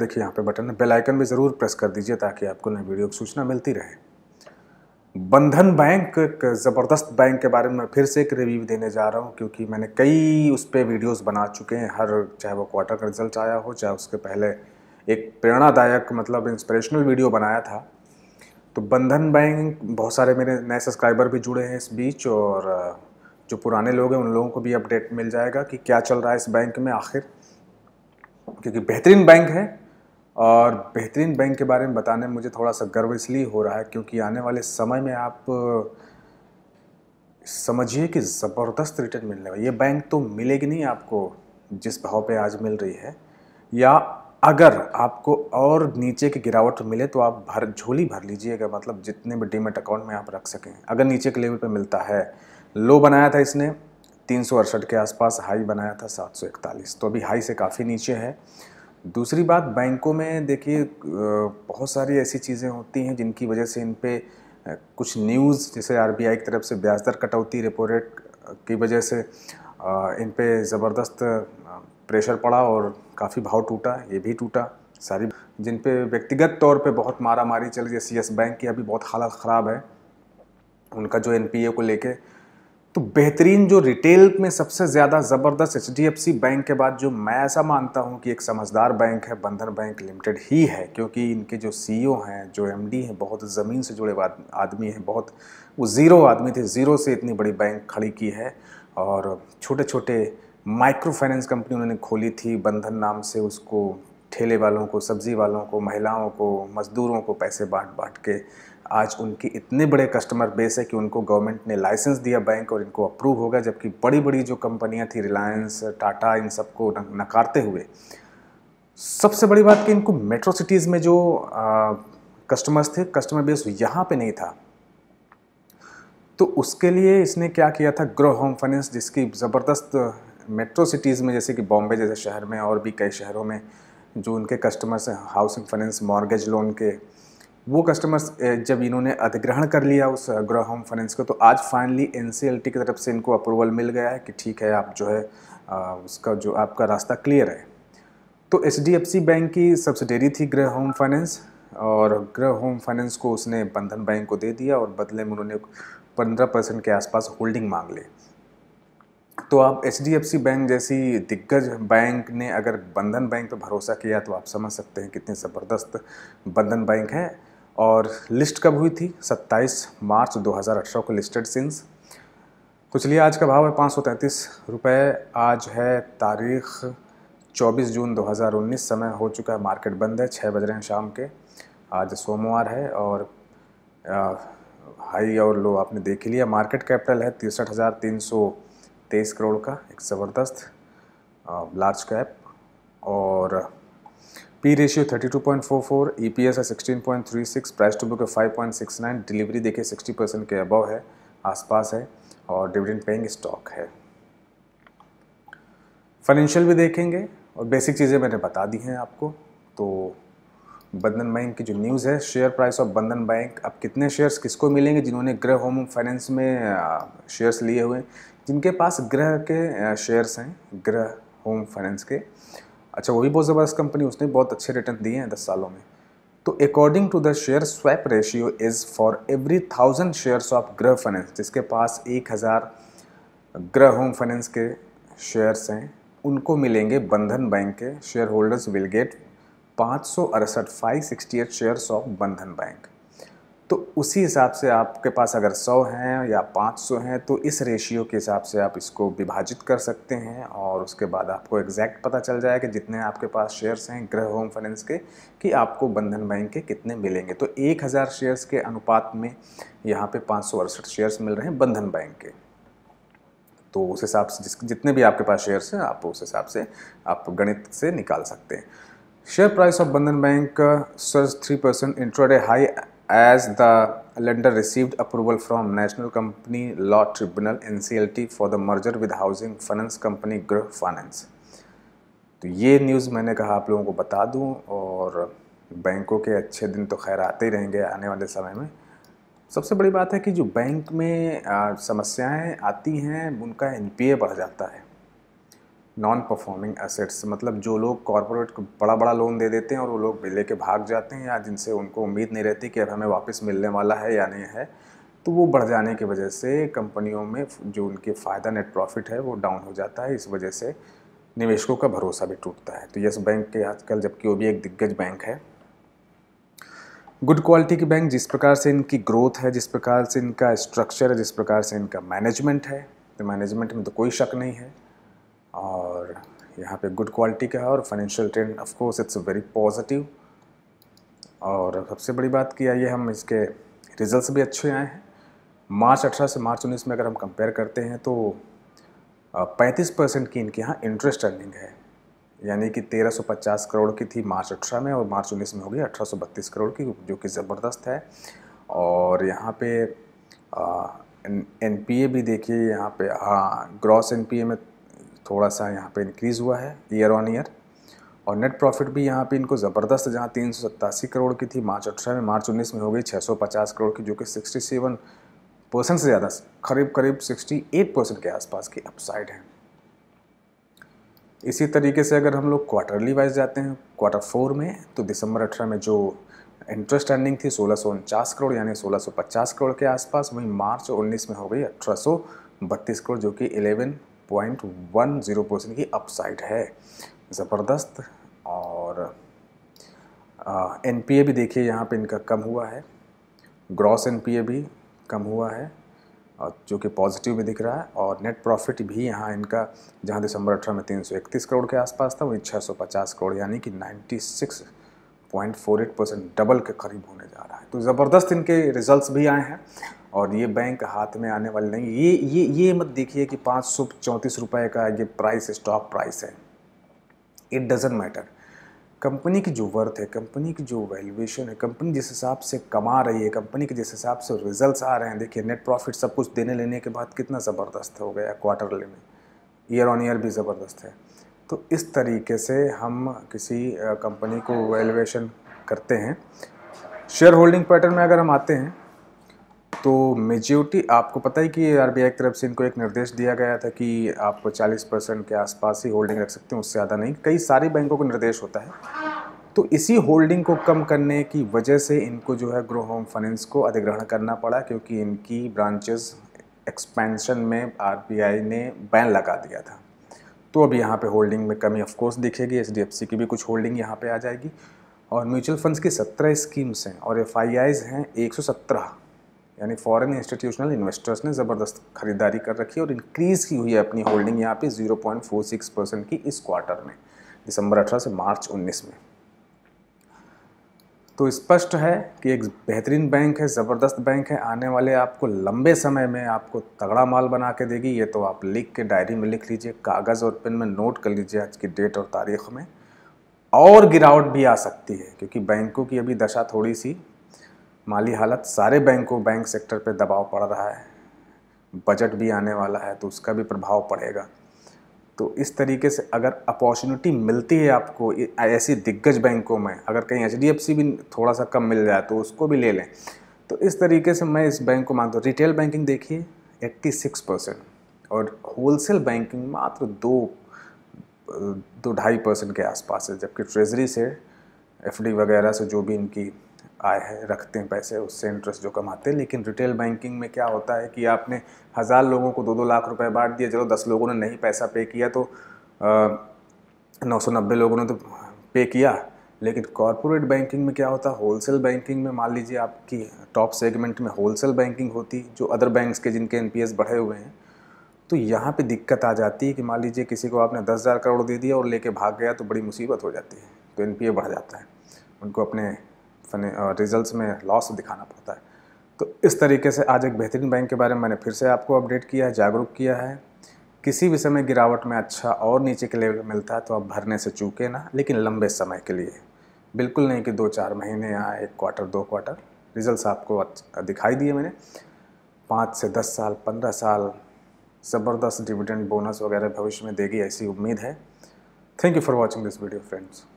देखिए यहाँ पे बटन है बेल आइकन भी ज़रूर प्रेस कर दीजिए ताकि आपको नई वीडियो की सूचना मिलती रहे बंधन बैंक एक ज़बरदस्त बैंक के बारे में फिर से एक रिव्यू देने जा रहा हूँ क्योंकि मैंने कई उस पर वीडियोज़ बना चुके हैं हर चाहे वो क्वार्टर का रिजल्ट आया हो चाहे उसके पहले एक प्रेरणादायक मतलब इंस्परेशनल वीडियो बनाया था तो बंधन बैंक बहुत सारे मेरे नए सब्सक्राइबर भी जुड़े हैं इस बीच और जो पुराने लोग हैं उन लोगों को भी अपडेट मिल जाएगा कि क्या चल रहा है इस बैंक में आखिर क्योंकि बेहतरीन बैंक है और बेहतरीन बैंक के बारे में बताने में मुझे थोड़ा सा गर्व इसलिए हो रहा है क्योंकि आने वाले समय में आप समझिए कि ज़बरदस्त रिटर्न मिलने वाला ये बैंक तो मिलेगी नहीं आपको जिस भाव पे आज मिल रही है या अगर आपको और नीचे की गिरावट मिले तो आप भर झोली भर लीजिएगा मतलब जितने भी डीमेट अकाउंट में आप रख सकें अगर नीचे के लेवल पे मिलता है लो बनाया था इसने तीन के आसपास हाई बनाया था सात तो अभी हाई से काफ़ी नीचे है दूसरी बात बैंकों में देखिए बहुत सारी ऐसी चीज़ें होती हैं जिनकी वजह से इन पर कुछ न्यूज़ जैसे आर की तरफ से ब्याज दर कटौती रेपो रेट की वजह से इन पर ज़बरदस्त प्रेशर पड़ा और काफ़ी भाव टूटा ये भी टूटा सारी जिन पे व्यक्तिगत तौर पे बहुत मारा मारी चली जैसे यस बैंक की अभी बहुत हालत ख़राब है उनका जो एन को लेके तो बेहतरीन जो रिटेल में सबसे ज़्यादा ज़बरदस्त H D F C bank के बाद जो मैं ऐसा मानता हूँ कि एक समझदार बैंक है बंधन बैंक लिमिटेड ही है क्योंकि इनके जो सीईओ हैं जो एम डी हैं बहुत ज़मीन से जुड़े आदमी हैं बहुत वो ज़ीरो आदमी थे ज़ीरो से इतनी बड़ी बैंक खड़ी की है और छोटे छोटे माइक्रो फाइनेंस कंपनी उन्होंने खोली थी बंधन नाम से उसको ठेले वालों को सब्ज़ी वालों को महिलाओं को मज़दूरों को पैसे बांट बांट के आज उनके इतने बड़े कस्टमर बेस है कि उनको गवर्नमेंट ने लाइसेंस दिया बैंक और इनको अप्रूव होगा जबकि बड़ी बड़ी जो कंपनियां थी रिलायंस टाटा इन सबको नकारते हुए सबसे बड़ी बात कि इनको मेट्रो सिटीज़ में जो कस्टमर्स थे कस्टमर बेस यहाँ पे नहीं था तो उसके लिए इसने क्या किया था ग्रो होम फाइनेंस जिसकी ज़बरदस्त मेट्रो सिटीज़ में जैसे कि बॉम्बे जैसे शहर में और भी कई शहरों में जो उनके कस्टमर्स हैं हाउसिंग फाइनेंस मॉर्गेज लोन के वो कस्टमर्स जब इन्होंने अधिग्रहण कर लिया उस ग्रह होम फाइनेंस को तो आज फाइनली एन की तरफ से इनको अप्रूवल मिल गया है कि ठीक है आप जो है उसका जो आपका रास्ता क्लियर है तो एच बैंक की सब्सिडरी थी ग्रह होम फाइनेंस और ग्रह होम फाइनेंस को उसने बंधन बैंक को दे दिया और बदले में उन्होंने पंद्रह परसेंट के आसपास होल्डिंग मांग ली तो आप एच बैंक जैसी दिग्गज बैंक ने अगर बंधन बैंक पर भरोसा किया तो आप समझ सकते हैं कितने ज़बरदस्त बंधन बैंक है और लिस्ट कब हुई थी 27 मार्च 2018 को लिस्टेड सिंस तो चलिए आज का भाव है पाँच सौ तैंतीस रुपये आज है तारीख 24 जून 2019 समय हो चुका है मार्केट बंद है छः बज रहे हैं शाम के आज सोमवार है और आ, हाई और लो आपने देख लिया मार्केट कैपिटल है तिरसठ हज़ार तीन सौ तेईस करोड़ का एक ज़बरदस्त लार्ज कैप और पी रेशियो 32.44, ईपीएस है 16.36, प्राइस टू बुक है 5.69, डिलीवरी देखिए 60 परसेंट के अबव है आसपास है और डिविडेंड पेइंग स्टॉक है फाइनेंशियल भी देखेंगे और बेसिक चीज़ें मैंने बता दी हैं आपको तो बंधन बैंक की जो न्यूज़ है share price of Bandhan bank अब कितने शेयर्स किसको मिलेंगे जिन्होंने गृह होम फाइनेंस में शेयर्स लिए हुए जिनके पास गृह के शेयर्स हैं गृह होम फाइनेंस के अच्छा वो भी बहुत ज़बरदस्त कंपनी उसने बहुत अच्छे रिटर्न दिए हैं दस सालों में तो according to the share swap ratio is for every thousand shares of Grih finance जिसके पास एक हज़ार ग्रह होम फाइनेंस के शेयर्स हैं उनको मिलेंगे बंधन बैंक के शेयर होल्डर्स विल गेट पाँच सौ अड़सठ five sixty eight shares of Bandhan bank तो उसी हिसाब से आपके पास अगर 100 हैं या 500 हैं तो इस रेशियो के हिसाब से आप इसको विभाजित कर सकते हैं और उसके बाद आपको एग्जैक्ट पता चल जाएगा जितने आपके पास शेयर्स हैं ग्रह होम फाइनेंस के कि आपको बंधन बैंक के कितने मिलेंगे तो 1000 शेयर्स के अनुपात में यहाँ पे पाँच शेयर्स मिल रहे हैं बंधन बैंक के तो उस हिसाब से जिस जितने भी आपके पास शेयर्स हैं आप उस हिसाब से आप गणित से निकाल सकते हैं share price of Bandhan bank surge three percent intraday high as the lender received approval from National Company Law Tribunal NCLT for the merger with housing finance company Gruh Finance. तो ये न्यूज़ मैंने कहा आप लोगों को बता दूं और बैंकों के अच्छे दिन तो खैर आते ही रहेंगे आने वाले समय में सबसे बड़ी बात है कि जो बैंक में समस्याएं आती हैं उनका एनपीए बढ़ जाता है नॉन परफॉर्मिंग एसेट्स मतलब जो लोग कॉरपोरेट को बड़ा बड़ा लोन दे देते हैं और वो लोग ले के भाग जाते हैं या जिनसे उनको उम्मीद नहीं रहती कि अब हमें वापस मिलने वाला है या नहीं है तो वो बढ़ जाने की वजह से कंपनियों में जो उनके फ़ायदा नेट प्रॉफिट है वो डाउन हो जाता है इस वजह से निवेशकों का भरोसा भी टूटता है तो यस बैंक के आजकल जबकि वो भी एक दिग्गज बैंक है गुड क्वालिटी की बैंक जिस प्रकार से इनकी ग्रोथ है जिस प्रकार से इनका स्ट्रक्चर है जिस प्रकार से इनका मैनेजमेंट है तो मैनेजमेंट में तो कोई शक नहीं है और यहाँ पे गुड क्वालिटी का है और financial trend of course it's very positive और सबसे बड़ी बात किया आइए हम इसके रिजल्ट्स भी अच्छे आए हैं मार्च अठारह से मार्च उन्नीस में अगर हम कंपेयर करते हैं तो पैंतीस परसेंट की इनके यहाँ इंटरेस्ट अर्निंग है यानी कि तेरह सौ पचास करोड़ की थी मार्च अठारह में और मार्च उन्नीस में हो गई बत्तीस करोड़ की जो कि ज़बरदस्त है और यहाँ पे एन पी ए भी देखिए यहाँ पे हाँ ग्रॉस एन पी ए में थोड़ा सा यहाँ पे इंक्रीज़ हुआ है ईयर ऑन ईयर और नेट प्रॉफिट भी यहाँ पे इनको ज़बरदस्त जहाँ तीन करोड़ की थी मार्च अठारह में मार्च उन्नीस में हो गई छः करोड़ की जो कि सिक्सटी परसेंट से ज़्यादा करीब करीब 68 परसेंट के आसपास की अपसाइड है इसी तरीके से अगर हम लोग क्वार्टरली वाइज जाते हैं क्वार्टर फोर में तो दिसंबर अठारह में जो इंटरेस्ट अर्निंग थी सोलह करोड़ यानी 1650 करोड़ के आसपास वहीं मार्च उन्नीस में हो गई अठारह करोड़ जो कि पॉइंट वन ज़ीरो परसेंट की अपसाइड है ज़बरदस्त और एन पी ए भी देखिए यहाँ पे इनका कम हुआ है ग्रॉस एन पी ए भी कम हुआ है और जो कि पॉजिटिव में दिख रहा है और नेट प्रॉफिट भी यहाँ इनका जहाँ दिसंबर अठारह में तीन सौ इकतीस करोड़ के आसपास था वही छः सौ पचास करोड़ यानी कि ninety six point four eight percent double के करीब होने जा रहा है तो ज़बरदस्त इनके रिजल्ट्स भी आए हैं और ये बैंक हाथ में आने वाले नहीं ये ये ये मत देखिए कि पाँच सौ चौंतीस रुपये का ये प्राइस स्टॉक प्राइस है इट डजेंट मैटर कंपनी की जो वर्थ है कंपनी की जो वैल्यूएशन है कंपनी जिस हिसाब से कमा रही है कंपनी के जिस हिसाब से रिजल्ट्स आ रहे हैं देखिए नेट प्रॉफिट सब कुछ देने लेने के बाद कितना ज़बरदस्त हो गया क्वार्टरली में ईयर ऑन ईयर भी ज़बरदस्त है तो इस तरीके से हम किसी कंपनी को वैल्यूएशन करते हैं शेयर होल्डिंग पैटर्न में अगर हम आते हैं तो मेजोरिटी आपको पता ही कि आर की तरफ से इनको एक निर्देश दिया गया था कि आप 40 परसेंट के आसपास ही होल्डिंग रख सकते हैं उससे ज़्यादा नहीं कई सारे बैंकों को निर्देश होता है तो इसी होल्डिंग को कम करने की वजह से इनको जो है ग्रो होम फाइनेंस को अधिग्रहण करना पड़ा क्योंकि इनकी ब्रांचेस एक्सपेंशन में आर ने बैन लगा दिया था तो अब यहाँ पे होल्डिंग में कमी ऑफकोर्स दिखेगी एच की भी कुछ होल्डिंग यहाँ पे आ जाएगी और म्यूचुअल फंड्स की 17 स्कीम्स हैं और एफ हैं 117 यानी फॉरेन इंस्टीट्यूशनल इन्वेस्टर्स ने ज़बरदस्त खरीदारी कर रखी है और इंक्रीज़ की हुई है अपनी होल्डिंग यहाँ पे 0.46 परसेंट की इस क्वार्टर में दिसंबर 18 से मार्च 19 में तो स्पष्ट है कि एक बेहतरीन बैंक है ज़बरदस्त बैंक है आने वाले आपको लंबे समय में आपको तगड़ा माल बना के देगी ये तो आप लिख के डायरी में लिख लीजिए कागज़ और पेन में नोट कर लीजिए आज की डेट और तारीख में और गिरावट भी आ सकती है क्योंकि बैंकों की अभी दशा थोड़ी सी माली हालत सारे बैंकों बैंक सेक्टर पे दबाव पड़ रहा है बजट भी आने वाला है तो उसका भी प्रभाव पड़ेगा तो इस तरीके से अगर अपॉर्चुनिटी मिलती है आपको ऐसी दिग्गज बैंकों में अगर कहीं एच भी थोड़ा सा कम मिल जाए तो उसको भी ले लें तो इस तरीके से मैं इस बैंक को मानता हूँ रिटेल बैंकिंग देखिए एट्टी सिक्स परसेंट और होलसेल बैंकिंग मात्र दो दो ढाई परसेंट के आसपास है जबकि ट्रेजरी से डी वगैरह से जो भी इनकी आए हैं रखते हैं पैसे उससे इंटरेस्ट जो कमाते हैं लेकिन रिटेल बैंकिंग में क्या होता है कि आपने हज़ार लोगों को दो दो लाख रुपए बांट दिए चलो दस लोगों ने नहीं पैसा पे किया तो नौ सौ नब्बे लोगों ने तो पे किया लेकिन कॉरपोरेट बैंकिंग में क्या होता है होलसेल बैंकिंग में मान लीजिए आपकी टॉप सेगमेंट में होलसेल बैंकिंग होती जो अदर बैंक्स के जिनके एन बढ़े हुए हैं तो यहाँ पे दिक्कत आ जाती है कि मान लीजिए किसी को आपने दस हज़ार करोड़ दे दिया और लेके भाग गया तो बड़ी मुसीबत हो जाती है तो एन बढ़ जाता है उनको अपने रिजल्ट्स में लॉस दिखाना पड़ता है तो इस तरीके से आज एक बेहतरीन बैंक के बारे में मैंने फिर से आपको अपडेट किया है जागरूक किया है किसी भी समय गिरावट में अच्छा और नीचे के लेवल मिलता है तो आप भरने से चूके ना लेकिन लंबे समय के लिए बिल्कुल नहीं कि दो चार महीने या एक क्वार्टर दो क्वार्टर रिजल्ट्स आपको दिखाई दिए मैंने पाँच से दस साल पंद्रह साल ज़बरदस्त डिविडेंड बोनस वगैरह भविष्य में देगी ऐसी उम्मीद है thank you for watching this video friends